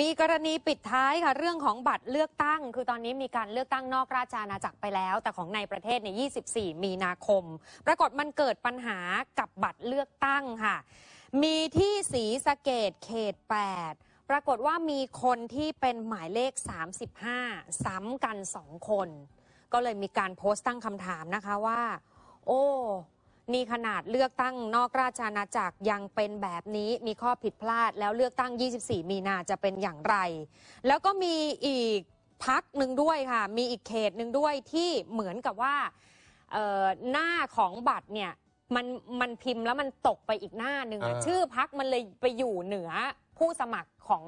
มีกรณีปิดท้ายค่ะ เรื่องของบัตรเลือกตั้ง คือตอนนี้มีการเลือกตั้งนอกราชอาณาจักรไปแล้ว แต่ของในประเทศใน24 มีนาคม ปรากฏมันเกิดปัญหากับบัตรเลือกตั้งค่ะ มีที่สีสะเกดเขต 8 ปรากฏว่ามีคนที่เป็นหมายเลข 35 ซ้ำกัน2 คน ก็เลยมีการโพสต์ตั้งคำถามนะคะว่า โอ้นี่ขนาดเลือกตั้งนอกราชอาณาจักรยังเป็นแบบนี้มีข้อผิดพลาดแล้วเลือกตั้ง 24 มีนาจะเป็นอย่างไร แล้วก็มีอีกพักหนึ่งด้วย ค่ะ มีอีกเขตหนึ่งด้วยที่เหมือนกับว่าหน้าของบัตรเนี่ยมันมันพิมพ์แล้วมันตกไปอีกหน้าหนึ่งชื่อพักมันเลยไปอยู่เหนือผู้สมัครของ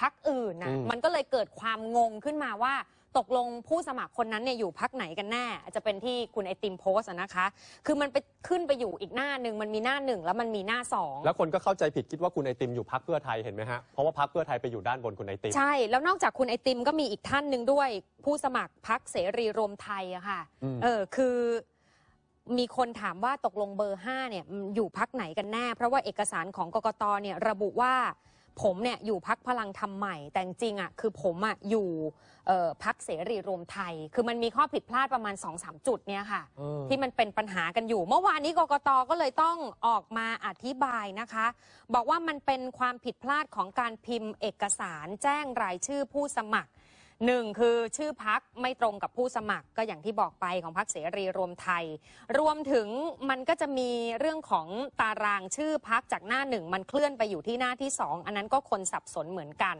พักอื่นนะมันก็เลยเกิดความงงขึ้นมาว่าตกลงผู้สมัครคนนั้นเนี่ยอยู่พักไหนกันแน่อาจจะเป็นที่คุณไอติมโพสอะนะคะ คือมันไปขึ้นไปอยู่อีกหน้าหนึ่งมันมีหน้าหนึ่งแล้วมันมีหน้าสอง แล้วคนก็เข้าใจผิดคิดว่าคุณไอติมอยู่พักเพื่อไทยเห็นไหมฮะเพราะว่าพักเพื่อไทยไปอยู่ด้านบนคุณไอติม ใช่ แล้วนอกจากคุณไอติมก็มีอีกท่านหนึ่งด้วยผู้สมัครพักเสรีรวมไทยอะค่ะเออคือมีคนถามว่าตกลงเบอร์5เนี่ย อยู่พักไหนกันแน่ เพราะว่าเอกสารของกกตเนี่ย ระบุว่าผมเนี่ยอยู่พักพลังทำใหม่ แต่จริงอ่ะ คือผมอ่ะอยู่พักเสรีรวมไทย คือมันมีข้อผิดพลาดประมาณ2อสจุดเนี่ยค่ะออที่มันเป็นปัญหากันอยู่ เมื่อวานนี้กกตก็เลยต้องออกมาอธิบายนะคะ บอกว่ามันเป็นความผิดพลาดของการพิมพ์เอกสารแจ้งรายชื่อผู้สมัครหนึ่งคือชื่อพักไม่ตรงกับผู้สมัครก็อย่างที่บอกไปของพักเสรีรวมไทย รวมถึงมันก็จะมีเรื่องของตารางชื่อพักจากหน้าหนึ่งมันเคลื่อนไปอยู่ที่หน้าที่สองอันนั้นก็คนสับสนเหมือนกัน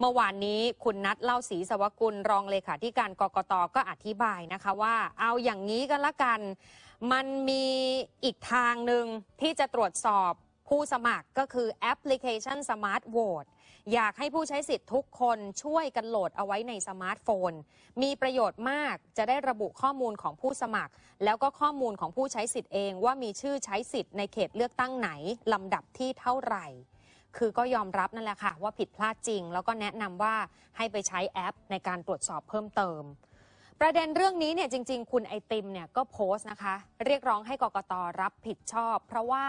เมื่อวานนี้คุณนัทเล่าศรีสวกุลรองเลขาธิการกรกตก็อธิบายนะคะว่าเอาอย่างนี้ก็แล้วกันมันมีอีกทางหนึ่งที่จะตรวจสอบผู้สมัครก็คือแอปพลิเคชัน Smart Vote อยากให้ผู้ใช้สิทธิ์ทุกคนช่วยกันโหลดเอาไว้ในสมาร์ทโฟน มีประโยชน์มากจะได้ระบุข้อมูลของผู้สมัคร แล้วก็ข้อมูลของผู้ใช้สิทธิ์เองว่ามีชื่อใช้สิทธิ์ในเขตเลือกตั้งไหนลำดับที่เท่าไหร่ คือก็ยอมรับนั่นแหละค่ะว่าผิดพลาดจริง แล้วก็แนะนำว่าให้ไปใช้แอปในการตรวจสอบเพิ่มเติมประเด็นเรื่องนี้เนี่ยจริงๆ คุณไอติมเนี่ยก็โพสต์นะคะ เรียกร้องให้กกตรับผิดชอบ เพราะว่า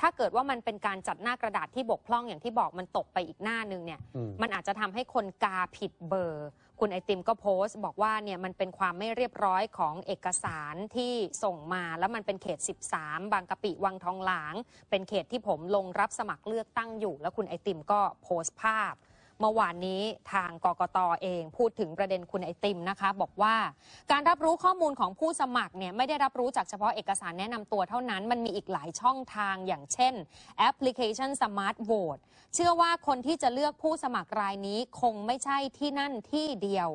ถ้าเกิดว่ามันเป็นการจัดหน้ากระดาษที่บกพร่องอย่างที่บอกมันตกไปอีกหน้านึงเนี่ยมันอาจจะทำให้คนกาผิดเบอร์ คุณไอติมก็โพสต์บอกว่าเนี่ยมันเป็นความไม่เรียบร้อยของเอกสารที่ส่งมา แล้วมันเป็นเขต13บางกะปิวังทองหลางเป็นเขตที่ผมลงรับสมัครเลือกตั้งอยู่ แล้วคุณไอติมก็โพสต์ภาพเมื่อวานนี้ทางกกตอเองพูดถึงประเด็นคุณไอติมนะคะ บอกว่าการรับรู้ข้อมูลของผู้สมัครเนี่ย ไม่ได้รับรู้จากเฉพาะเอกสารแนะนำตัวเท่านั้นมันมีอีกหลายช่องทางอย่างเช่นแอปพลิเคชันสมาร์ทโหวตเชื่อว่าคนที่จะเลือกผู้สมัครรายนี้คงไม่ใช่ที่นั่นที่เดียว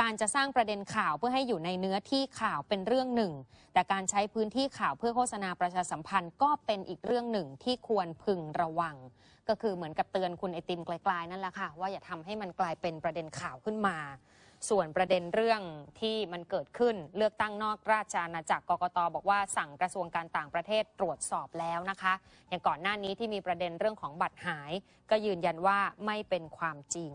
การจะสร้างประเด็นข่าวเพื่อให้อยู่ในเนื้อที่ข่าวเป็นเรื่องหนึ่ง แต่การใช้พื้นที่ข่าวเพื่อโฆษณาประชาสัมพันธ์ก็เป็นอีกเรื่องหนึ่งที่ควรพึงระวัง ก็คือเหมือนกับเตือนคุณไอติมไกลๆนั่นแหละค่ะว่าอย่าทำให้มันกลายเป็นประเด็นข่าวขึ้นมา ส่วนประเด็นเรื่องที่มันเกิดขึ้นเลือกตั้งนอกราชอาณาจักรกกตบอกว่าสั่งกระทรวงการต่างประเทศตรวจสอบแล้วนะคะ อย่างก่อนหน้านี้ที่มีประเด็นเรื่องของบัตรหาย ก็ยืนยันว่าไม่เป็นความจริง